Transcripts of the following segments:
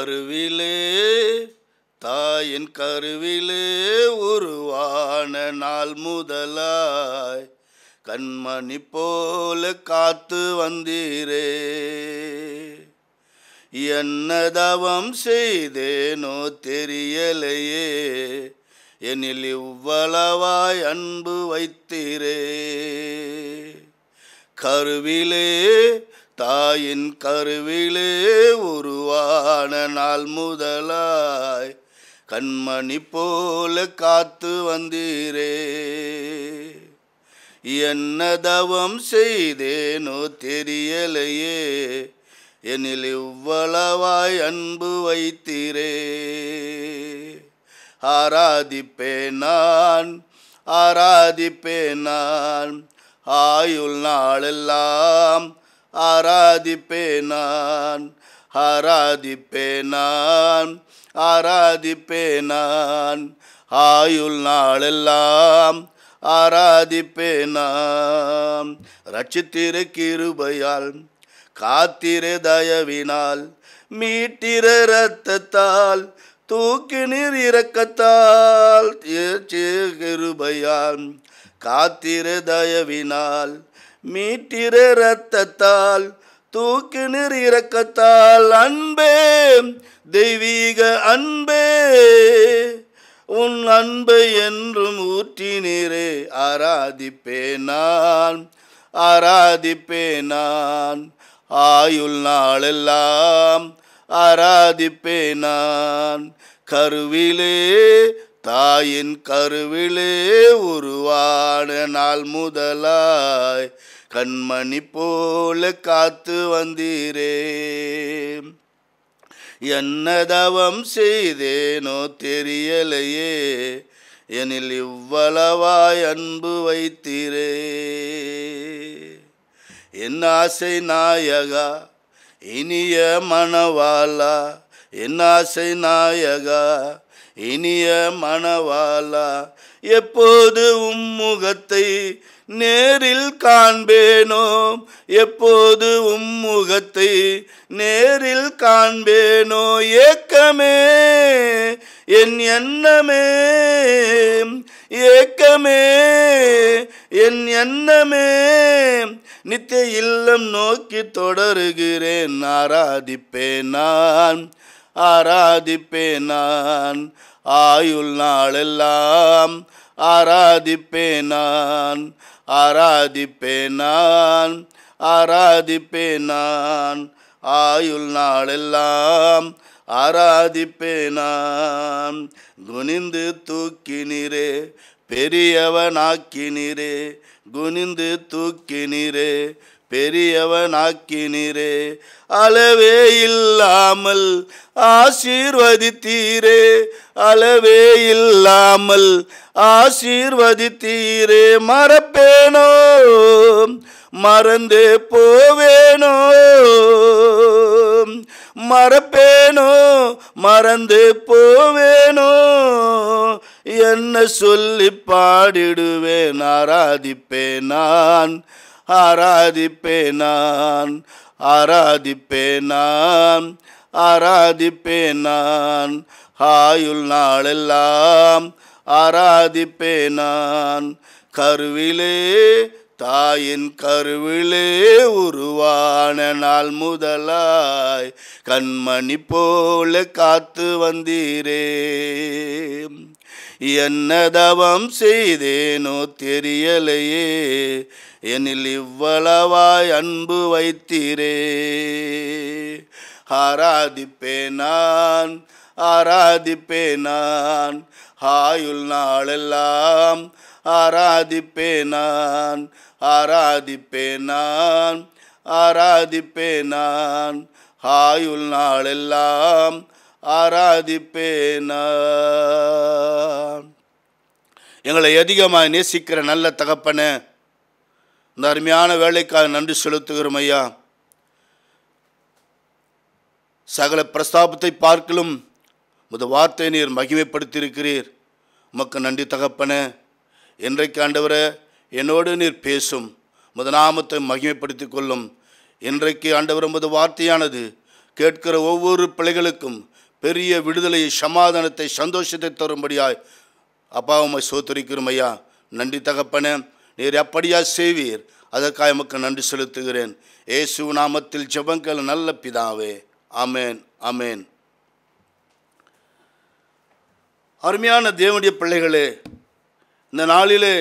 கருவிலே தாயின் கருவிலே உருவான நாள் முதலாய் கண்மணி போல காத்து வந்தீரே என்னதவம் செய்தேனோ தெரியலையே எனில் இவ்வளவாய் அன்பு வைத்தீரே கருவிலே தாயின் கருவிலே உருவான நாள் முதலாய் கண்மணி போல காத்து வந்தீரே என்ன தவம் செய்தேனோ தெரியலையே எனில் இவ்வளவாய் அன்பு வைத்தீரே ஆராதிப்பேன் நான் ஆராதிப்பேன் நான் ஆயுள் நாளெல்லாம் ஆராதிப்பேனான் ஆராதிப்பேனான் ஆராதிப்பேனான் ஆயுள் நாளெல்லாம் ஆராதிப்பேனாம் நான் கிருபையால் காத்திரு தயவினால் மீட்டிர இரத்தத்தால் தூக்கி நீர் இறக்கத்தால் கிருபையால் காத்திரு தயவினால் மீட்டிர ரத்தத்தால் தூக்கு நிற இறக்கத்தால் அன்பே தெய்வீக அன்பே உன் அன்பை என்றும் ஊற்றினீரே ஆராதிப்பே நான் ஆராதிப்பே நான் ஆயுள் நாளெல்லாம் ஆராதிப்பே நான் கருவிலே தாயின் கருவிலே உருவான நாள் முதலாய் கண்மணி போல காத்து வந்தீரே என்ன தவம் செய்தேனோ தெரியலையே எனில் இவ்வளவாய் அன்பு வைத்தீரே என் ஆசை நாயகா இனிய மணவாலா என் ஆசை நாயகா இனிய மணவாலா எப்போது உம்முகத்தை நேரில் காண்பேனோ எப்போது உம்முகத்தை நேரில் காண்பேனோ ஏக்கமே என் எண்ணமே ஏக்கமே என் எண்ணமே நித்திய இல்லம் நோக்கி தொடருகிறேன் ஆராதிப்பேனான் நான் ஆயுள் நாளெல்லாம் ஆராதிப்பேனான் ஆராதிப்பேனான் ஆராதிப்பேனான் ஆயுள் நாளெல்லாம் ஆராதிப்பேன் குனிந்து தூக்கினிரே பெரியவனாக்கினிரே குனிந்து தூக்கினிரே பெரியவனாக்கினீரே அளவே இல்லாமல் ஆசீர்வதித்தீரே அளவே இல்லாமல் ஆசீர்வதித்தீரே மறப்பேனோ மறந்து போவேனோ மறப்பேனோ மறந்து போவேனோ என்ன சொல்லி பாடிடுவேன் ஆராதிப்பேன் நான் ஆராதிப்பே நான் ஆராதிப்பே நான் ஆராதிப்பே நான் ஆயுள் நாளெல்லாம் ஆராதிப்பே நான் கருவிலே தாயின் கருவிலே உருவான நாள் முதலாய் கண்மணி போல காத்து வந்தீரே என்னதவம் செய்தேனோ தெரியலையே எனில் இவ்வளவாய் அன்பு வைத்திரே ஆராதிப்பே நான் ஆராதிப்பே நான் ஆயுள் நாளெல்லாம் ஆராதிப்பே நான் ஆராதிப்பே நான் ஆராதிப்பே நான் ஆயுள் நாளெல்லாம் ஆராதிப்பேன எங்களை அதிகமாக நேசிக்கிற நல்ல தகப்பனே இந்த அருமையான வேலைக்காக நன்றி செலுத்துகிறோம் ஐயா சகல பிரஸ்தாபத்தை பார்க்கலும் முத வார்த்தை நீர் மகிமைப்படுத்தியிருக்கிறீர் உமக்கு நன்றி தகப்பன இன்றைக்கு ஆண்டவர என்னோடு நீர் பேசும் முத நாமத்தை மகிமைப்படுத்தி கொள்ளும் இன்றைக்கு ஆண்டவர் முத வார்த்தையானது கேட்கிற ஒவ்வொரு பிள்ளைகளுக்கும் பெரிய விடுதலையை சமாதானத்தை சந்தோஷத்தை தரும்படியாய் அப்பா உமை சோத்தரிக்கிறோம் ஐயா நன்றி தகப்பனே நீர் அப்படியா செய்வீர் அதற்காக எமக்கு நன்றி செலுத்துகிறேன் ஏசு நாமத்தில் ஜபங்கள் நல்ல பிதாவே அமேன் அமேன் அருமையான தேவனுடைய பிள்ளைகளே இந்த நாளிலே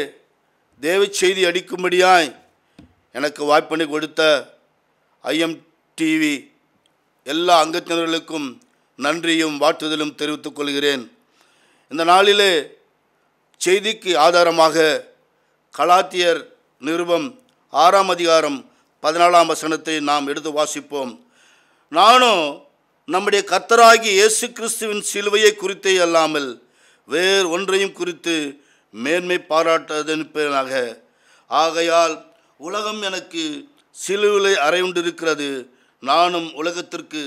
தேவ செய்தி அடிக்கும்படியாய் எனக்கு வாய்ப்பணி கொடுத்த ஐஎம் டிவி எல்லா அங்கத்தினர்களுக்கும் நன்றியும் வாழ்த்துதலும் தெரிவித்துக் கொள்கிறேன் இந்த நாளிலே செய்திக்கு ஆதாரமாக கலாத்தியர் நிருபம் ஆறாம் அதிகாரம் பதினாலாம் வசனத்தை நாம் எடுத்து வாசிப்போம் நானும் நம்முடைய கத்தராகி இயேசு கிறிஸ்துவின் சிலுவையை குறித்தே அல்லாமல் வேறு ஒன்றையும் குறித்து மேன்மை பாராட்டாதனுப்பனாக ஆகையால் உலகம் எனக்கு சிலுவிலை அறையுண்டிருக்கிறது நானும் உலகத்திற்கு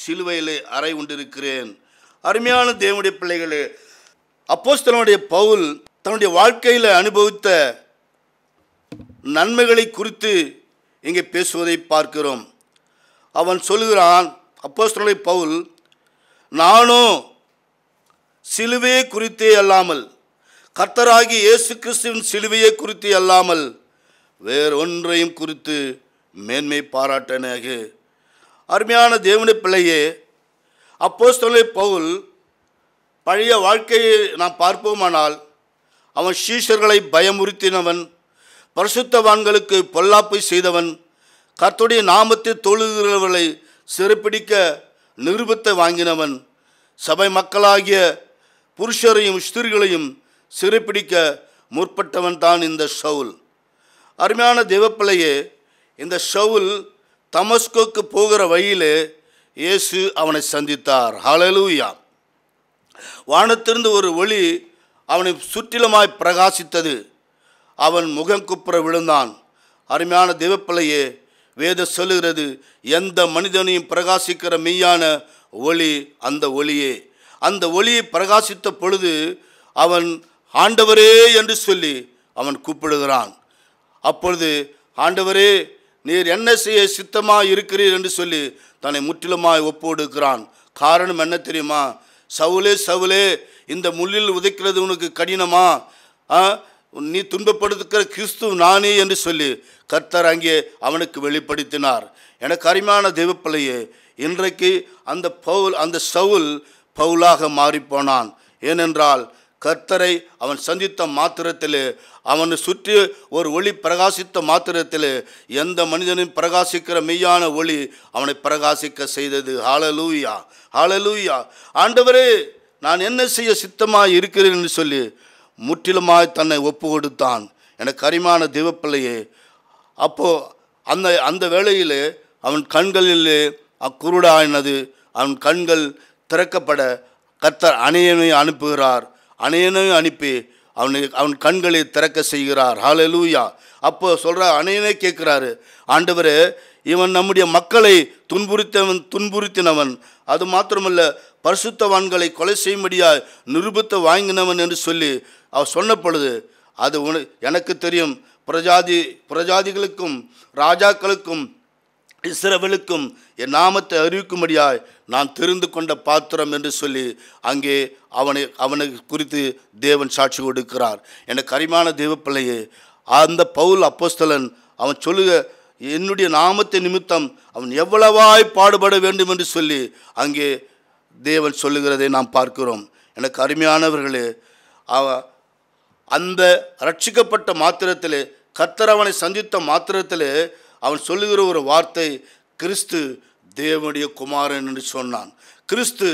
சிலுவையில் அறை உண்டிருக்கிறேன் அருமையான தேவனுடைய பிள்ளைகளே அப்போஸ்தலனுடைய பவுல் தன்னுடைய வாழ்க்கையில் அனுபவித்த நன்மைகளை குறித்து இங்கே பேசுவதை பார்க்கிறோம் அவன் சொல்கிறான் அப்போஸ்தலனுடைய பவுல் நானும் சிலுவையை குறித்தே அல்லாமல் கர்த்தராகி இயேசு கிறிஸ்துவின் சிலுவையை குறித்து அல்லாமல் வேறொன்றையும் குறித்து மேன்மை பாராட்டனாக அருமையான தேவன பிள்ளையே சொல்லி பவுல் பழைய வாழ்க்கையை நாம் பார்ப்போமானால் அவன் சீஷர்களை பயமுறுத்தினவன் பரிசுத்தவான்களுக்கு பொல்லாப்பு செய்தவன் கர்த்துடைய நாமத்தை தொழுகிறவர்களை சிறப்பிடிக்க நிருபத்தை வாங்கினவன் சபை மக்களாகிய புருஷரையும் ஸ்திரிகளையும் சிறைப்பிடிக்க முற்பட்டவன் தான் இந்த ஷவுல் அருமையான தேவப்பிள்ளையே இந்த ஷவுல் தமஸ்கோக்கு போகிற வழியில் இயேசு அவனை சந்தித்தார் ஹலலூயா வானத்திலிருந்து ஒரு ஒளி அவனை சுற்றிலுமாய் பிரகாசித்தது அவன் முகம் குப்புற விழுந்தான் அருமையான தெய்வப்பிள்ளையே வேத சொல்லுகிறது எந்த மனிதனையும் பிரகாசிக்கிற மெய்யான ஒளி அந்த ஒளியே அந்த ஒளியை பிரகாசித்த பொழுது அவன் ஆண்டவரே என்று சொல்லி அவன் கூப்பிடுகிறான் அப்பொழுது ஆண்டவரே நீர் என்ன செய்ய சித்தமாக இருக்கிறீர் என்று சொல்லி தன்னை முற்றிலுமாய் ஒப்போடுக்கிறான் காரணம் என்ன தெரியுமா சவுலே சவுலே இந்த முள்ளில் உதைக்கிறது உனக்கு கடினமா நீ துன்பப்படுத்துக்கிற கிறிஸ்து நானே என்று சொல்லி கர்த்தர் அங்கே அவனுக்கு வெளிப்படுத்தினார் எனக்கு அருமையான தெய்வப்பிள்ளையே இன்றைக்கு அந்த பவுல் அந்த சவுல் பவுலாக மாறிப்போனான் ஏனென்றால் கர்த்தரை அவன் சந்தித்த மாத்திரத்தில் அவனை சுற்றி ஒரு ஒளி பிரகாசித்த மாத்திரத்தில் எந்த மனிதனும் பிரகாசிக்கிற மெய்யான ஒளி அவனை பிரகாசிக்க செய்தது ஹாலலூயா ஹாலலூயா ஆண்டவரே நான் என்ன செய்ய சித்தமாக இருக்கிறேன் என்று சொல்லி முற்றிலுமாய் தன்னை ஒப்பு கொடுத்தான் எனக்கு அரிமான தெய்வப்பிள்ளையே அப்போது அந்த அந்த வேளையில் அவன் கண்களிலே அக்குருடாயினது அவன் கண்கள் திறக்கப்பட கர்த்தர் அணியனை அனுப்புகிறார் அனையனையும் அனுப்பி அவனை அவன் கண்களை திறக்க செய்கிறார் ஹாலலூயா அப்போ சொல்கிற அனையனே கேட்குறாரு ஆண்டவர் இவன் நம்முடைய மக்களை துன்புறுத்தவன் துன்புறுத்தினவன் அது மாத்திரமல்ல பரிசுத்தவான்களை கொலை செய்யும்படியா நிருபத்தை வாங்கினவன் என்று சொல்லி அவர் சொன்ன பொழுது அது உன எனக்கு தெரியும் பிரஜாதி பிரஜாதிகளுக்கும் ராஜாக்களுக்கும் இஸ்ரவலுக்கும் என் நாமத்தை அறிவிக்கும்படியாய் நான் தெரிந்து கொண்ட பாத்திரம் என்று சொல்லி அங்கே அவனை அவனை குறித்து தேவன் சாட்சி கொடுக்கிறார் என கரிமான தெய்வ பிள்ளையே அந்த பவுல் அப்போஸ்தலன் அவன் சொல்லுக என்னுடைய நாமத்தை நிமித்தம் அவன் எவ்வளவாய் பாடுபட வேண்டும் என்று சொல்லி அங்கே தேவன் சொல்லுகிறதை நாம் பார்க்கிறோம் எனக்கு அருமையானவர்களே அவ அந்த ரட்சிக்கப்பட்ட மாத்திரத்தில் கத்தரவனை சந்தித்த மாத்திரத்தில் அவன் சொல்லுகிற ஒரு வார்த்தை கிறிஸ்து தேவனுடைய குமாரன் என்று சொன்னான் கிறிஸ்து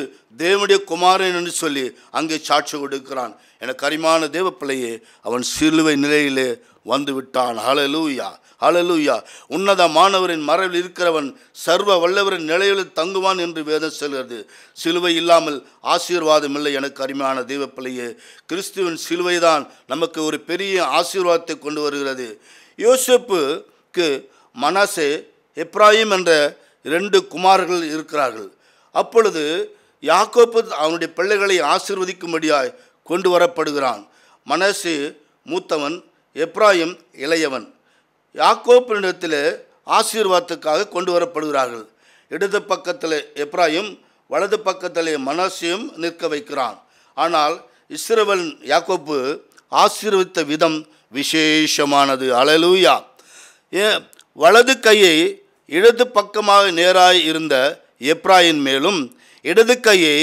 தேவனுடைய குமாரன் என்று சொல்லி அங்கே சாட்சி கொடுக்கிறான் என கரிமான தேவ பிள்ளையே அவன் சிலுவை நிலையிலே வந்து விட்டான் ஹலலூயா ஹலலூயா உன்னதமானவரின் மறைவில் இருக்கிறவன் சர்வ வல்லவரின் நிலையில் தங்குவான் என்று வேதம் செல்கிறது சிலுவை இல்லாமல் ஆசீர்வாதம் இல்லை எனக்கு அருமையான பிள்ளையே கிறிஸ்துவின் சிலுவை தான் நமக்கு ஒரு பெரிய ஆசீர்வாதத்தை கொண்டு வருகிறது யோசப்புக்கு மனசே எப்ராஹிம் என்ற ரெண்டு குமார்கள் இருக்கிறார்கள் அப்பொழுது யாக்கோப்பு அவனுடைய பிள்ளைகளை ஆசிர்வதிக்கும்படியாய் கொண்டு வரப்படுகிறான் மனசு மூத்தவன் எப்ராயிம் இளையவன் யாக்கோப்பினிடத்தில் ஆசீர்வாதத்துக்காக கொண்டு வரப்படுகிறார்கள் இடது பக்கத்தில் எப்ராயும் வலது பக்கத்தில் மனசையும் நிற்க வைக்கிறான் ஆனால் இஸ்ரவன் யாக்கோப்பு ஆசீர்வித்த விதம் விசேஷமானது அழலூயா ஏ வலது கையை இடது பக்கமாக நேராய் இருந்த எப்ராயின் மேலும் இடது கையை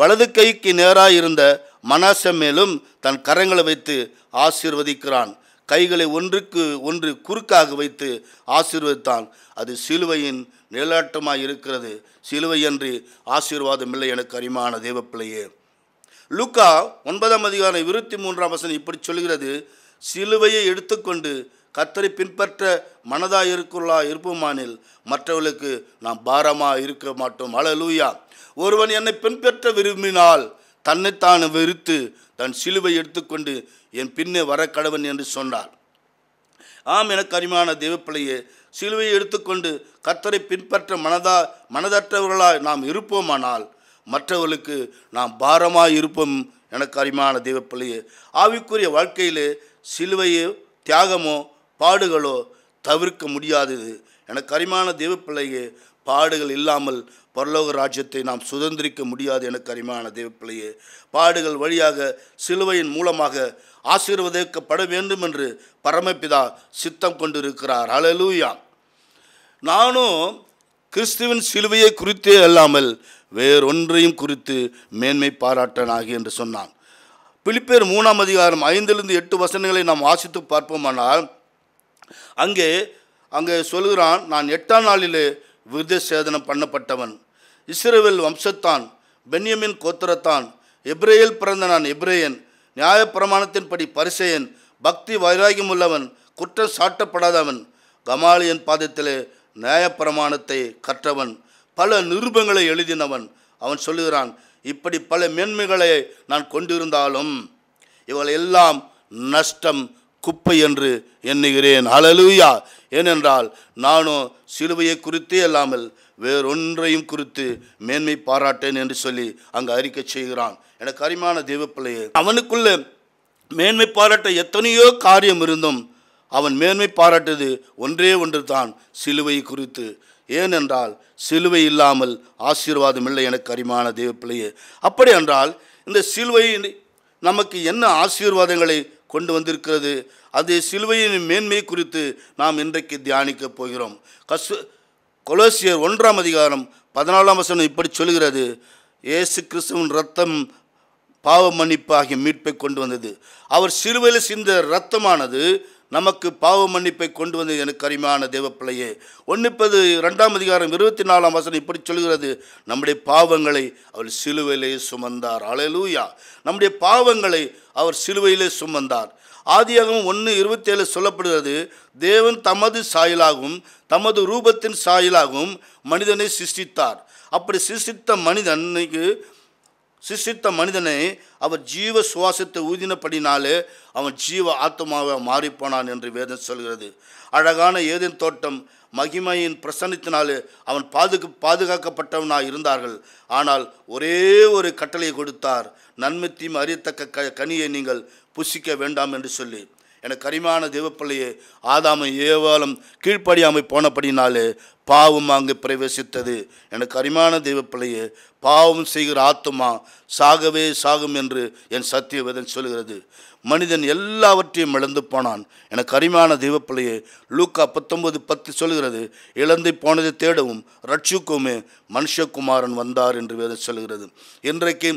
வலது கைக்கு நேராய் இருந்த மனாச மேலும் தன் கரங்களை வைத்து ஆசீர்வதிக்கிறான் கைகளை ஒன்றுக்கு ஒன்று குறுக்காக வைத்து ஆசீர்வதித்தான் அது சிலுவையின் நிழலாட்டமாக இருக்கிறது சிலுவை என்று ஆசீர்வாதம் இல்லை எனக்கு அரிமான தேவப்பிள்ளையே லுக்கா ஒன்பதாம் அதிகாரம் இருபத்தி மூன்றாம் வசனம் இப்படி சொல்கிறது சிலுவையை எடுத்துக்கொண்டு கத்தரை பின்பற்ற மனதாக இருக்குள்ளா இருப்போமானில் மற்றவர்களுக்கு நாம் பாரமாக இருக்க மாட்டோம் அழலூயா ஒருவன் என்னை பின்பற்ற விரும்பினால் தன்னைத்தான் வெறுத்து தன் சிலுவை எடுத்துக்கொண்டு என் பின்னே வர கடவன் என்று சொன்னார் ஆம் எனக்கு அருமையான தெய்வப்பிள்ளையே சிலுவையை எடுத்துக்கொண்டு கத்தரை பின்பற்ற மனதா மனதற்றவர்களாய் நாம் இருப்போமானால் மற்றவர்களுக்கு நாம் பாரமாக இருப்போம் எனக்கு அருமையான தெய்வப்பிள்ளையே ஆவிக்குரிய வாழ்க்கையிலே சிலுவையோ தியாகமோ பாடுகளோ தவிர்க்க முடியாதது என கரிமான தேவப்பிள்ளையே பாடுகள் இல்லாமல் பரலோக ராஜ்யத்தை நாம் சுதந்திரிக்க முடியாது என கரிமான தேவப்பிள்ளையே பாடுகள் வழியாக சிலுவையின் மூலமாக ஆசீர்வதிக்கப்பட வேண்டும் என்று பரமபிதா சித்தம் கொண்டிருக்கிறார் அழலூயா நானும் கிறிஸ்துவின் சிலுவையை குறித்தே அல்லாமல் வேறொன்றையும் குறித்து மேன்மை பாராட்டனாகி என்று சொன்னான் பிலிப்பேர் மூணாம் அதிகாரம் ஐந்திலிருந்து எட்டு வசனங்களை நாம் வாசித்து பார்ப்போமானால் அங்கே அங்கே சொல்கிறான் நான் எட்டாம் நாளிலே விருத சேதனம் பண்ணப்பட்டவன் இஸ்ரேவேல் வம்சத்தான் பென்யமின் கோத்திரத்தான் எப்ரேயில் பிறந்த நான் எப்ரேயன் நியாயப்பிரமாணத்தின்படி பரிசெயன் பக்தி வைராகியம் உள்ளவன் குற்றம் சாட்டப்படாதவன் கமாலியன் பாதத்திலே நியாயப்பிரமாணத்தை கற்றவன் பல நிருபங்களை எழுதினவன் அவன் சொல்லுகிறான் இப்படி பல மேன்மைகளை நான் கொண்டிருந்தாலும் இவள் எல்லாம் நஷ்டம் குப்பை என்று எண்ணுகிறேன் அழலுயா ஏனென்றால் நானும் சிலுவையை குறித்தே அல்லாமல் வேறொன்றையும் குறித்து மேன்மை பாராட்டேன் என்று சொல்லி அங்கு அறிக்கை செய்கிறான் எனக்கு அரிமான தெய்வப்பிள்ளையே அவனுக்குள்ள மேன்மை பாராட்ட எத்தனையோ காரியம் இருந்தும் அவன் மேன்மை பாராட்டது ஒன்றே ஒன்று தான் சிலுவை குறித்து ஏனென்றால் சிலுவை இல்லாமல் ஆசீர்வாதம் இல்லை எனக்கு அரிமான தெய்வப்பிள்ளையே அப்படி என்றால் இந்த சிலுவை நமக்கு என்ன ஆசீர்வாதங்களை கொண்டு வந்திருக்கிறது அது சிலுவையின் மேன்மை குறித்து நாம் இன்றைக்கு தியானிக்கப் போகிறோம் கசு கொலோசியர் ஒன்றாம் அதிகாரம் பதினாலாம் வசனம் இப்படி சொல்கிறது இயேசு கிறிஸ்துவின் ரத்தம் பாவ மன்னிப்பு ஆகிய மீட்பை கொண்டு வந்தது அவர் சிறுவையில் சிந்த இரத்தமானது நமக்கு பாவ மன்னிப்பை கொண்டு வந்தது எனக்கு அருமையான தேவப்பிள்ளையே ஒன்னிப்பது ரெண்டாம் அதிகாரம் இருபத்தி நாலாம் வசனம் இப்படி சொல்கிறது நம்முடைய பாவங்களை அவர் சிலுவையிலே சுமந்தார் அலையலூயா நம்முடைய பாவங்களை அவர் சிலுவையிலே சுமந்தார் ஆதியாகவும் ஒன்று இருபத்தேழு சொல்லப்படுகிறது தேவன் தமது சாயலாகவும் தமது ரூபத்தின் சாயலாகவும் மனிதனை சிருஷ்டித்தார் அப்படி சிருஷ்டித்த மனிதனுக்கு சிஷித்த மனிதனை அவர் ஜீவ சுவாசத்தை ஊதினப்படினாலே அவன் ஜீவ ஆத்மாவை மாறிப்போனான் என்று வேதம் சொல்கிறது அழகான ஏதேன் தோட்டம் மகிமையின் பிரசன்னத்தினாலே அவன் பாதுகா பாதுகாக்கப்பட்டவனாக இருந்தார்கள் ஆனால் ஒரே ஒரு கட்டளை கொடுத்தார் நன்மை தீமை அறியத்தக்க க கனியை நீங்கள் புசிக்க வேண்டாம் என்று சொல்லி என கரிமான தேவப்பிள்ளையே ஆதாமை ஏவாலும் கீழ்ப்படியாமல் போனபடினாலே பாவம் அங்கு பிரவேசித்தது எனக்கு கரிமான தெய்வப்பிள்ளையே பாவம் செய்கிற ஆத்துமா சாகவே சாகும் என்று என் சத்தியவேதன் சொல்கிறது மனிதன் எல்லாவற்றையும் இழந்து போனான் என கரிமான தெய்வப்பிள்ளையே லூக்கா பத்தொன்பது பத்து சொல்கிறது இழந்து போனதை தேடவும் ரட்சிக்குமே மனுஷகுமாரன் வந்தார் என்று வேத சொல்கிறது இன்றைக்கு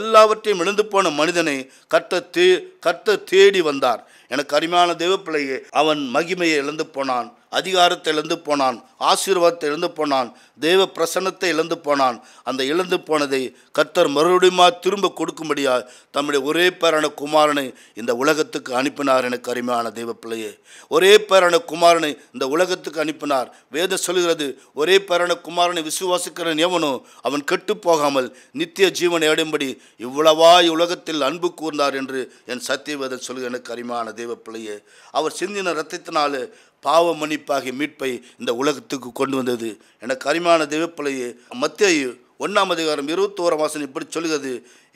எல்லாவற்றையும் இழந்து போன மனிதனை கத்த தே கத்த தேடி வந்தார் என கரிமான தெய்வப்பிள்ளையே அவன் மகிமையை இழந்து போனான் அதிகாரத்தை இழந்து போனான் ஆசீர்வாதத்தை இழந்து போனான் தெய்வ பிரசன்னத்தை இழந்து போனான் அந்த இழந்து போனதை கர்த்தர் மறுபடியும் திரும்ப கொடுக்கும்படியா தம்முடைய ஒரே பேரான குமாரனை இந்த உலகத்துக்கு அனுப்பினார் எனக்கு அருமையான தெய்வ பிள்ளையே ஒரே பேரான குமாரனை இந்த உலகத்துக்கு அனுப்பினார் வேத சொல்கிறது ஒரே பேரான குமாரனை விசுவாசிக்கிற எவனோ அவன் கெட்டு போகாமல் நித்திய ஜீவனை அடையும்படி இவ்வளவா உலகத்தில் அன்பு கூர்ந்தார் என்று என் சத்தியவேதன் சொல்கிற எனக்கு அருமையான தெய்வ பிள்ளையே அவர் சிந்தின ரத்தத்தினாலே பாவ மன்னிப்பாகிய மீட்பை இந்த உலகத்துக்கு கொண்டு வந்தது என கரிமான தேவப்பிள்ளையை மத்திய ஒன்றாம் அதிகாரம் இருபத்தோரம் வாசனை இப்படி சொல்கிறது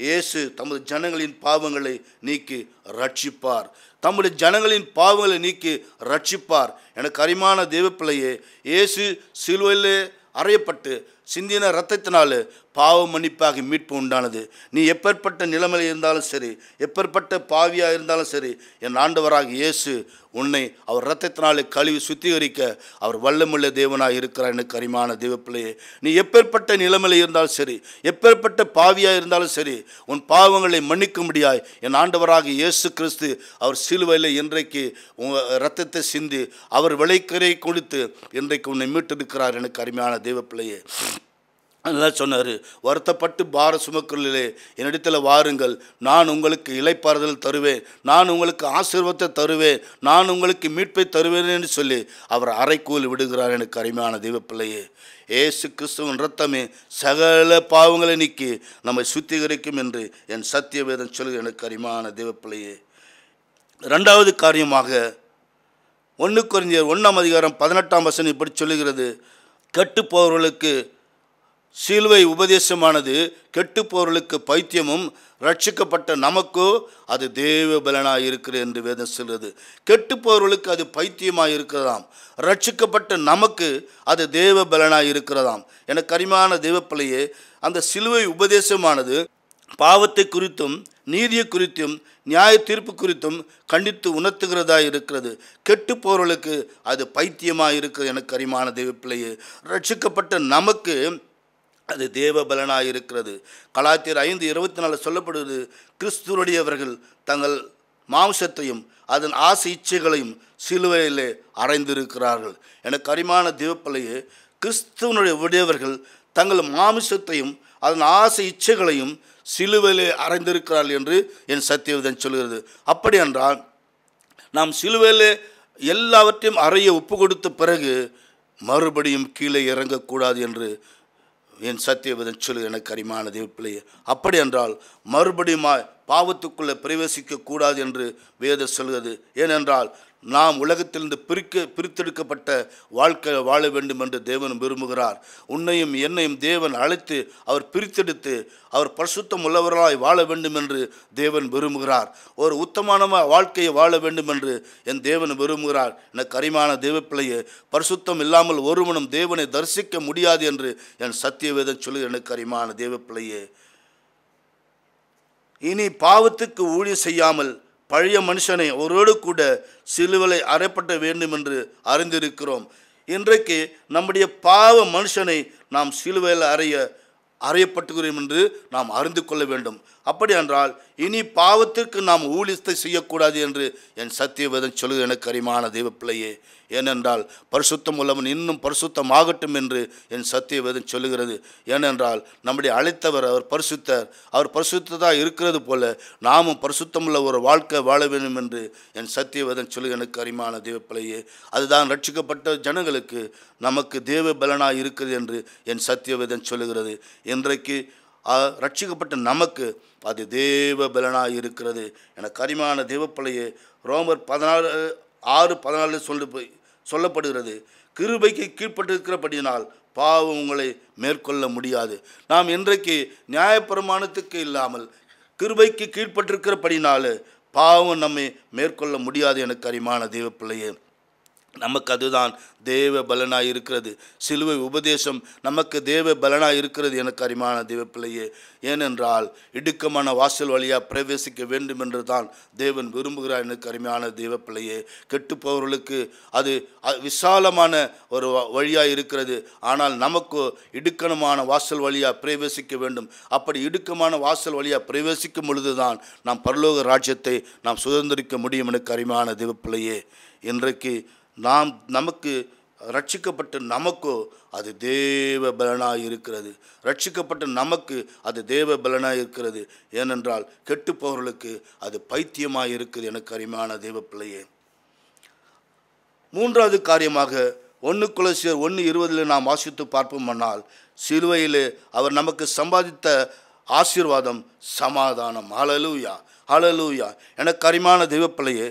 இயேசு தமது ஜனங்களின் பாவங்களை நீக்கி ரட்சிப்பார் தமது ஜனங்களின் பாவங்களை நீக்கி ரட்சிப்பார் என கரிமான தேவப்பிள்ளையே இயேசு சிலுவையிலே அறையப்பட்டு சிந்தின ரத்தத்தினால் பாவ மன்னிப்பாகி மீட்பு உண்டானது நீ எப்பேற்பட்ட நிலைமையில் இருந்தாலும் சரி எப்பேற்பட்ட பாவியாக இருந்தாலும் சரி என் ஆண்டவராக இயேசு உன்னை அவர் ரத்தத்தினாலே கழுவி சுத்திகரிக்க அவர் வல்லமுள்ள தேவனாக இருக்கிறார் எனக்கு கரிமான தெய்வப்பிள்ளையே நீ எப்பேற்பட்ட நிலைமையில் இருந்தாலும் சரி எப்பேற்பட்ட பாவியாக இருந்தாலும் சரி உன் பாவங்களை மன்னிக்க முடியாய் என் ஆண்டவராக இயேசு கிறிஸ்து அவர் சிலுவையில் இன்றைக்கு உங்கள் ரத்தத்தை சிந்தி அவர் விளைக்கரை கொடுத்து இன்றைக்கு உன்னை மீட்டிருக்கிறார் எனக்கு அருமையான தெய்வப்பிள்ளையே அதெல்லாம் சொன்னார் வருத்தப்பட்டு பார சுமக்கலிலே என்னிடத்தில் வாருங்கள் நான் உங்களுக்கு இலைப்பாறுதல் தருவேன் நான் உங்களுக்கு ஆசீர்வத்தை தருவேன் நான் உங்களுக்கு மீட்பை தருவேன் என்று சொல்லி அவர் அரைக்கூல் விடுகிறார் எனக்கு அருமையான தெய்வப்பிள்ளையே ஏசு கிறிஸ்துவின் ரத்தமே சகல பாவங்களை நீக்கி நம்மை சுத்திகரிக்கும் என்று என் வேதம் சொல்லு எனக்கு அருமையான தெய்வப்பிள்ளையே ரெண்டாவது காரியமாக ஒன்று குறைஞ்சர் ஒன்றாம் அதிகாரம் பதினெட்டாம் வசனம் இப்படி சொல்லுகிறது கெட்டு போகிறவர்களுக்கு சிலுவை உபதேசமானது கெட்டுப்போர்களுக்கு பைத்தியமும் ரட்சிக்கப்பட்ட நமக்கோ அது தேவ பலனாக இருக்கிறது என்று வேதம் சொல்கிறது கெட்டுப்போர்களுக்கு அது பைத்தியமாக இருக்கிறதாம் ரட்சிக்கப்பட்ட நமக்கு அது தேவ பலனாக இருக்கிறதாம் என கரிமான தெய்வப்பிள்ளையே அந்த சிலுவை உபதேசமானது பாவத்தை குறித்தும் நீதியை குறித்தும் நியாய தீர்ப்பு குறித்தும் கண்டித்து உணர்த்துகிறதா இருக்கிறது கெட்டு போர்களுக்கு அது பைத்தியமாக இருக்கிறது என கரிமான தெய்வப்பிள்ளையே ரட்சிக்கப்பட்ட நமக்கு அது தேவ பலனாக இருக்கிறது கலாத்தியர் ஐந்து இருபத்தி நாலு சொல்லப்படுவது கிறிஸ்துவனுடையவர்கள் தங்கள் மாம்சத்தையும் அதன் ஆசை இச்சைகளையும் சிலுவையிலே அடைந்திருக்கிறார்கள் எனக்கு அரிமான தீபப்பலையே கிறிஸ்துவனுடைய உடையவர்கள் தங்கள் மாம்சத்தையும் அதன் ஆசை இச்சைகளையும் சிலுவையிலே அறைந்திருக்கிறார்கள் என்று என் சத்தியவிதன் சொல்கிறது அப்படி என்றால் நாம் சிலுவையிலே எல்லாவற்றையும் அறைய ஒப்பு கொடுத்த பிறகு மறுபடியும் கீழே இறங்கக்கூடாது என்று என் சத்தியவதன் சொல்லு எனக்கு அரிமான தேவப்பிள்ளையே அப்படி என்றால் மறுபடியுமாய் பாவத்துக்குள்ளே பிரவேசிக்க கூடாது என்று வேத சொல்கிறது ஏனென்றால் நாம் உலகத்திலிருந்து பிரிக்க பிரித்தெடுக்கப்பட்ட வாழ்க்கை வாழ வேண்டும் என்று தேவன் விரும்புகிறார் உன்னையும் என்னையும் தேவன் அழைத்து அவர் பிரித்தெடுத்து அவர் பரிசுத்தம் உள்ளவர்களாய் வாழ வேண்டும் என்று தேவன் விரும்புகிறார் ஒரு உத்தமான வாழ்க்கையை வாழ வேண்டும் என்று என் தேவன் விரும்புகிறார் என கரிமான தேவப்பிள்ளையே பரிசுத்தம் இல்லாமல் ஒருவனும் தேவனை தரிசிக்க முடியாது என்று என் சத்தியவேதம் சொல்லி எனக்கு கரிமான தேவப்பிள்ளையே இனி பாவத்துக்கு ஊழிய செய்யாமல் பழைய மனுஷனை ஒருவோடு கூட சிலுவலை அறைப்பட்ட வேண்டும் என்று அறிந்திருக்கிறோம் இன்றைக்கு நம்முடைய பாவ மனுஷனை நாம் சிலுவையில் அறைய அறையப்பட்டுகிறோம் என்று நாம் அறிந்து கொள்ள வேண்டும் அப்படி என்றால் இனி பாவத்திற்கு நாம் ஊழித்தை செய்யக்கூடாது என்று என் சத்தியவேதன் சொல்லுது எனக்கு அரிமான தெய்வ பிள்ளையே ஏனென்றால் பரிசுத்தம் உள்ளவன் இன்னும் பரிசுத்தம் ஆகட்டும் என்று என் சத்தியவேதன் சொல்லுகிறது ஏனென்றால் நம்முடைய அழைத்தவர் அவர் பரிசுத்தர் அவர் பரிசுத்ததாக இருக்கிறது போல நாமும் பரிசுத்தமுள்ள ஒரு வாழ்க்கை வாழ வேண்டும் என்று என் சத்தியவேதன் சொல்லு எனக்கு அரிமான தெய்வ பிள்ளையே அதுதான் ரட்சிக்கப்பட்ட ஜனங்களுக்கு நமக்கு தேவ பலனாக இருக்கிறது என்று என் சத்தியவேதன் சொல்லுகிறது இன்றைக்கு ரட்சிக்கப்பட்ட நமக்கு அது தேவ பலனாக இருக்கிறது என கரிமான தேவப்பிள்ளையே ரோமர் பதினாலு ஆறு பதினாலு சொல்லு சொல்லப்படுகிறது கிருபைக்கு கீழ்ப்பட்டிருக்கிறபடியினால் பாவம் உங்களை மேற்கொள்ள முடியாது நாம் இன்றைக்கு நியாயப்பிரமாணத்துக்கு இல்லாமல் கிருபைக்கு கீழ்ப்பட்டிருக்கிறபடினால் பாவம் நம்மை மேற்கொள்ள முடியாது எனக்கு அறிமான தெய்வப்பிள்ளையே நமக்கு அதுதான் தேவ பலனாக இருக்கிறது சிலுவை உபதேசம் நமக்கு தேவ பலனாக இருக்கிறது எனக்கு அரிமான தேவ பிள்ளையே ஏனென்றால் இடுக்கமான வாசல் வழியாக பிரவேசிக்க வேண்டும் என்று தான் தேவன் விரும்புகிறார் எனக்கு அருமையான தேவ பிள்ளையே அது விசாலமான ஒரு வழியாக இருக்கிறது ஆனால் நமக்கு இடுக்கணமான வாசல் வழியாக பிரவேசிக்க வேண்டும் அப்படி இடுக்கமான வாசல் வழியாக பிரவேசிக்கும் பொழுதுதான் நாம் பரலோக ராஜ்யத்தை நாம் சுதந்திரிக்க முடியும் எனக்கு அருமையான தேவ பிள்ளையே இன்றைக்கு நாம் நமக்கு ரட்சிக்கப்பட்டு நமக்கோ அது தேவ பலனாக இருக்கிறது ரட்சிக்கப்பட்ட நமக்கு அது தேவ பலனாக இருக்கிறது ஏனென்றால் கெட்டுப்போவர்களுக்கு அது பைத்தியமாக இருக்குது எனக்கு அருமையான தேவ பிள்ளையே மூன்றாவது காரியமாக ஒன்று குலசியர் ஒன்று இருபதில் நாம் வாசித்து பார்ப்போமானால் சிலுவையில் அவர் நமக்கு சம்பாதித்த ஆசீர்வாதம் சமாதானம் அழலூயா அழலூயா எனக்கு அருமையான தெய்வப்பிள்ளையே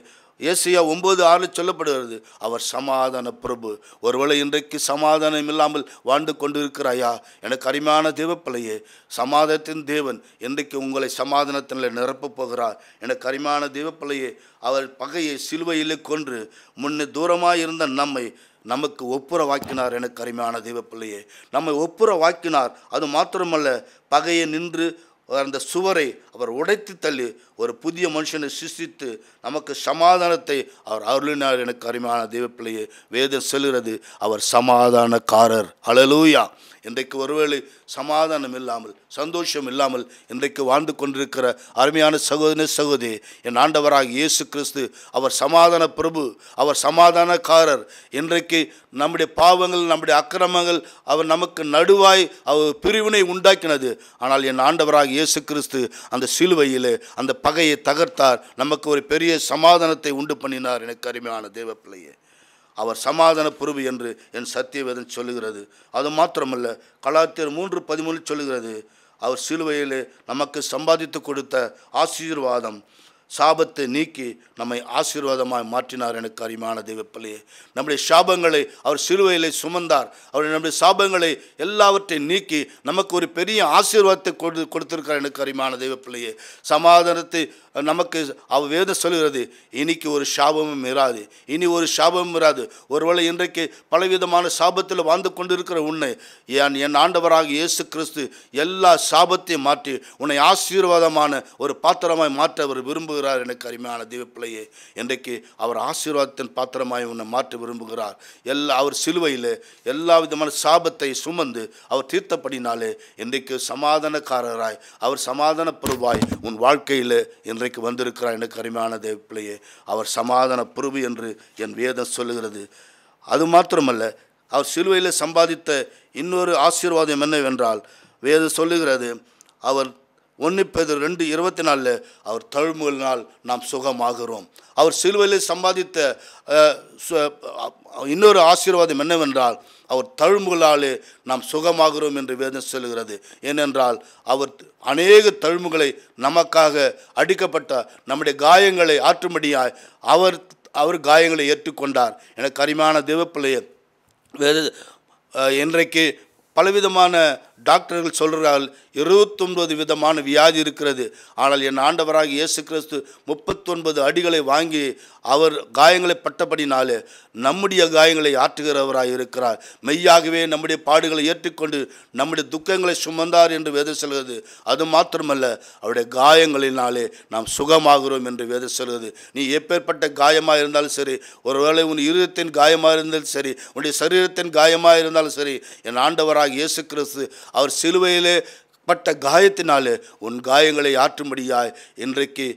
ஏசியா ஒம்பது ஆறு சொல்லப்படுகிறது அவர் சமாதான பிரபு ஒருவேளை இன்றைக்கு சமாதானம் இல்லாமல் வாழ்ந்து கொண்டிருக்கிறாயா எனக்கு அருமையான தேவப்பிள்ளையே சமாதத்தின் தேவன் இன்றைக்கு உங்களை சமாதானத்தினில் நிரப்பப் போகிறார் எனக்கு அருமையான தேவப்பிள்ளையே அவர் பகையை சிலுவையிலே கொன்று முன்னே தூரமாக இருந்த நம்மை நமக்கு ஒப்புற வாக்கினார் எனக்கு அருமையான தெய்வப்பிள்ளையே நம்மை ஒப்புற வாக்கினார் அது மாத்திரமல்ல பகையை நின்று அந்த சுவரை அவர் உடைத்து தள்ளி ஒரு புதிய மனுஷனை சிருஷ்டித்து நமக்கு சமாதானத்தை அவர் அருளினார் எனக்கு அருமையான தெய்வப்பிள்ளையே வேதம் செல்கிறது அவர் சமாதானக்காரர் அழலூயா இன்றைக்கு ஒருவேளை சமாதானம் இல்லாமல் சந்தோஷம் இல்லாமல் இன்றைக்கு வாழ்ந்து கொண்டிருக்கிற அருமையான சகோதர சகோதரி என் ஆண்டவராக இயேசு கிறிஸ்து அவர் சமாதான பிரபு அவர் சமாதானக்காரர் இன்றைக்கு நம்முடைய பாவங்கள் நம்முடைய அக்கிரமங்கள் அவர் நமக்கு நடுவாய் அவர் பிரிவினை உண்டாக்கினது ஆனால் என் ஆண்டவராக இயேசு கிறிஸ்து அந்த சிலுவையில் அந்த பகையை தகர்த்தார் நமக்கு ஒரு பெரிய சமாதானத்தை உண்டு பண்ணினார் எனக்கு அருமையான தேவ அவர் சமாதான பிரபு என்று என் சத்தியவேதம் சொல்லுகிறது அது மாத்திரமல்ல கலாத்தியர் மூன்று பதிமூணு சொல்லுகிறது அவர் சிலுவையிலே நமக்கு சம்பாதித்து கொடுத்த ஆசீர்வாதம் சாபத்தை நீக்கி நம்மை ஆசீர்வாதமாக மாற்றினார் எனக்கு அருமையான தெய்வப்பள்ளியே நம்முடைய சாபங்களை அவர் சிலுவையிலே சுமந்தார் அவர் நம்முடைய சாபங்களை எல்லாவற்றையும் நீக்கி நமக்கு ஒரு பெரிய ஆசீர்வாதத்தை கொடு கொடுத்துருக்கார் எனக்கு அருமையான தெய்வப்பிள்ளையே சமாதானத்தை நமக்கு அவ வேதம் சொல்கிறது இன்னைக்கு ஒரு சாபமும் இராது இனி ஒரு சாபமும் இராது ஒருவேளை இன்றைக்கு பலவிதமான சாபத்தில் வாழ்ந்து கொண்டிருக்கிற உன்னை என் என் ஆண்டவராக இயேசு கிறிஸ்து எல்லா சாபத்தையும் மாற்றி உன்னை ஆசீர்வாதமான ஒரு பாத்திரமாய் மாற்ற அவர் விரும்புகிறார் எனக்கு அருமையான தீவப்பிள்ளையே இன்றைக்கு அவர் ஆசீர்வாதத்தின் பாத்திரமாய் உன்னை மாற்ற விரும்புகிறார் எல்லா அவர் சிலுவையில் எல்லா விதமான சாபத்தை சுமந்து அவர் தீர்த்தப்படினாலே இன்றைக்கு சமாதானக்காரராய் அவர் சமாதான பொருவாய் உன் வாழ்க்கையில் இன்றைக்கு வந்திருக்கிறார் எனக்கு அருமையான தேவப்பிள்ளையே அவர் சமாதான பிரபு என்று என் வேதம் சொல்லுகிறது அது மாத்திரமல்ல அவர் சிலுவையில் சம்பாதித்த இன்னொரு ஆசீர்வாதம் என்னவென்றால் வேதம் சொல்லுகிறது அவர் ஒன்று பேர் ரெண்டு இருபத்தி நாலில் அவர் தழும்புகளினால் நாம் சுகமாகிறோம் அவர் சிலுவையில் சம்பாதித்த இன்னொரு ஆசீர்வாதம் என்னவென்றால் அவர் தழும்புகளாலே நாம் சுகமாகிறோம் என்று வேதம் சொல்கிறது ஏனென்றால் அவர் அநேக தழும்புகளை நமக்காக அடிக்கப்பட்ட நம்முடைய காயங்களை ஆற்றும்படியாய் அவர் அவர் காயங்களை ஏற்றுக்கொண்டார் எனக்கு அருமையான தேவப்பிள்ளையர் வேத இன்றைக்கு பலவிதமான டாக்டர்கள் சொல்கிறார்கள் இருபத்தொன்பது விதமான வியாதி இருக்கிறது ஆனால் என் ஆண்டவராக இயேசு கிறிஸ்து முப்பத்தொன்பது அடிகளை வாங்கி அவர் காயங்களை பட்டபடினாலே நம்முடைய காயங்களை ஆற்றுகிறவராக இருக்கிறார் மெய்யாகவே நம்முடைய பாடுகளை ஏற்றுக்கொண்டு நம்முடைய துக்கங்களை சுமந்தார் என்று வேத செல்கிறது அது மாத்திரமல்ல அவருடைய காயங்களினாலே நாம் சுகமாகிறோம் என்று வேத செல்கிறது நீ எப்பேற்பட்ட காயமாக இருந்தாலும் சரி ஒருவேளை உன் இருதயத்தின் காயமாக இருந்தாலும் சரி உன்னுடைய சரீரத்தின் காயமாக இருந்தாலும் சரி என் ஆண்டவராக இயேசு கிறிஸ்து அவர் சிலுவையிலே பட்ட காயத்தினாலே உன் காயங்களை ஆற்றும்படியாய் இன்றைக்கு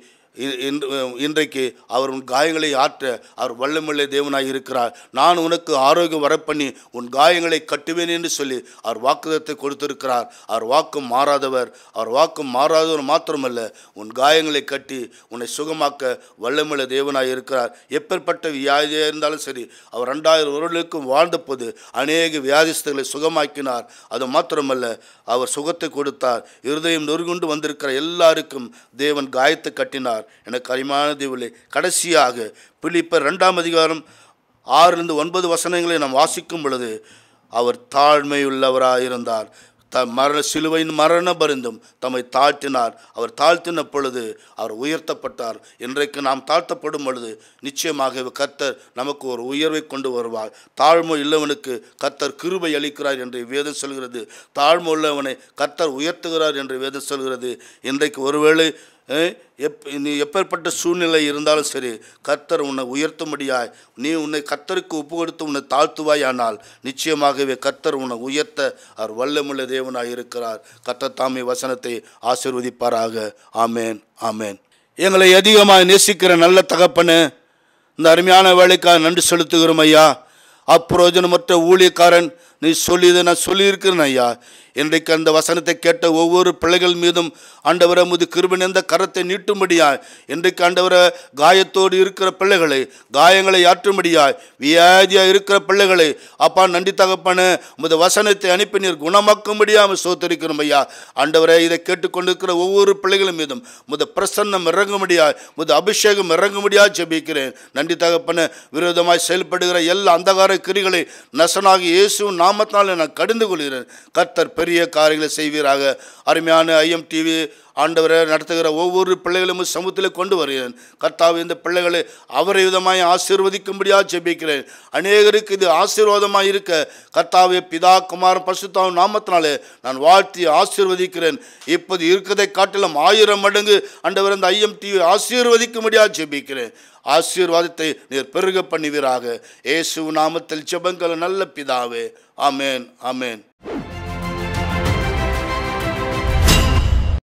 இன்றைக்கு அவர் உன் காயங்களை ஆற்ற அவர் வல்லமில்லை தேவனாய் இருக்கிறார் நான் உனக்கு ஆரோக்கியம் வரப்பண்ணி உன் காயங்களை கட்டுவேன் என்று சொல்லி அவர் வாக்குதத்தை கொடுத்திருக்கிறார் அவர் வாக்கு மாறாதவர் அவர் வாக்கு மாறாதவர் மாத்திரமல்ல உன் காயங்களை கட்டி உன்னை சுகமாக்க வல்லமில்லை தேவனாக இருக்கிறார் எப்பேற்பட்ட வியாதியாக இருந்தாலும் சரி அவர் ரெண்டாயிரம் வருடங்களுக்கும் வாழ்ந்தபோது அநேக வியாதிஸ்தர்களை சுகமாக்கினார் அது மாத்திரமல்ல அவர் சுகத்தை கொடுத்தார் இருதயம் நொறுகுண்டு வந்திருக்கிற எல்லாருக்கும் தேவன் காயத்தை கட்டினார் கூறினார் எனக்கு அரிமான தேவலே கடைசியாக பிலிப்பர் ரெண்டாம் அதிகாரம் ஆறிலிருந்து ஒன்பது வசனங்களை நாம் வாசிக்கும் பொழுது அவர் தாழ்மையுள்ளவராயிருந்தார் த மரண சிலுவையின் மரண பருந்தும் தம்மை தாழ்த்தினார் அவர் தாழ்த்தின பொழுது அவர் உயர்த்தப்பட்டார் இன்றைக்கு நாம் தாழ்த்தப்படும் பொழுது நிச்சயமாக கர்த்தர் நமக்கு ஒரு உயர்வை கொண்டு வருவார் தாழ்மை உள்ளவனுக்கு கர்த்தர் கிருபை அளிக்கிறார் என்று வேதம் சொல்கிறது தாழ்மை உள்ளவனை கர்த்தர் உயர்த்துகிறார் என்று வேதம் சொல்கிறது இன்றைக்கு ஒருவேளை எப் நீ எப்பேற்பட்ட சூழ்நிலை இருந்தாலும் சரி கர்த்தர் உன்னை உயர்த்தும்படியாய் நீ உன்னை கர்த்தருக்கு ஒப்பு கொடுத்து உன்னை தாழ்த்துவாய் ஆனால் நிச்சயமாகவே கர்த்தர் உன்னை உயர்த்த அவர் வல்லமுள்ள தேவனாக இருக்கிறார் கர்த்தர் தாமே வசனத்தை ஆசிர்வதிப்பாராக ஆமேன் ஆமேன் எங்களை அதிகமாக நேசிக்கிற நல்ல தகப்பனு இந்த அருமையான வேலைக்காக நன்றி செலுத்துகிறோம் ஐயா அப்பிரோஜனமற்ற ஊழியக்காரன் நீ சொல்லி இதை நான் சொல்லியிருக்கிறேன் ஐயா இன்றைக்கு அந்த வசனத்தை கேட்ட ஒவ்வொரு பிள்ளைகள் மீதும் ஆண்டவரை முது கிருபினந்த கரத்தை நீட்டும்படியா இன்றைக்கு ஆண்டவரை காயத்தோடு இருக்கிற பிள்ளைகளை காயங்களை ஆற்றும்படியாய் வியாதியாக இருக்கிற பிள்ளைகளை அப்பா நன்றி தகப்பான முத வசனத்தை அனுப்பி நீர் குணமாக்கும்படியாக சோத்தரிக்கிறோம் ஐயா ஆண்டவரை இதை கேட்டுக்கொண்டிருக்கிற ஒவ்வொரு பிள்ளைகளும் மீதும் முத பிரசன்னம் இறங்கும்படியாய் முத அபிஷேகம் முடியா ஜெபிக்கிறேன் நன்றி தகப்பன விரோதமாய் செயல்படுகிற எல்லா அந்தகார கிரிகளை நசனாகி இயேசுவும் நாம் நாமத்தினால் நான் கடிந்து கொள்கிறேன் கர்த்தர் பெரிய காரியங்களை செய்வீராக அருமையான ஐஎம் டிவி ஆண்டவரை நடத்துகிற ஒவ்வொரு பிள்ளைகளும் சமூகத்தில் கொண்டு வருகிறேன் கர்த்தாவை இந்த பிள்ளைகளை அவரை விதமாய் ஆசீர்வதிக்கும்படியாக ஜெபிக்கிறேன் அநேகருக்கு இது ஆசீர்வாதமாக இருக்க கர்த்தாவை பிதா குமார் பசுத்தாவும் நாமத்தினாலே நான் வாழ்த்தி ஆசீர்வதிக்கிறேன் இப்போது இருக்கதை காட்டிலும் ஆயிரம் மடங்கு ஆண்டவர் அந்த ஐஎம்டியை ஆசீர்வதிக்கும்படியாக ஜெபிக்கிறேன் ஆசீர்வாதத்தை நீர் பெருக பண்ணுவீராக இயேசு நாமத்தில் ஜெபங்கள் நல்ல பிதாவே ஆமேன் ஆமேன்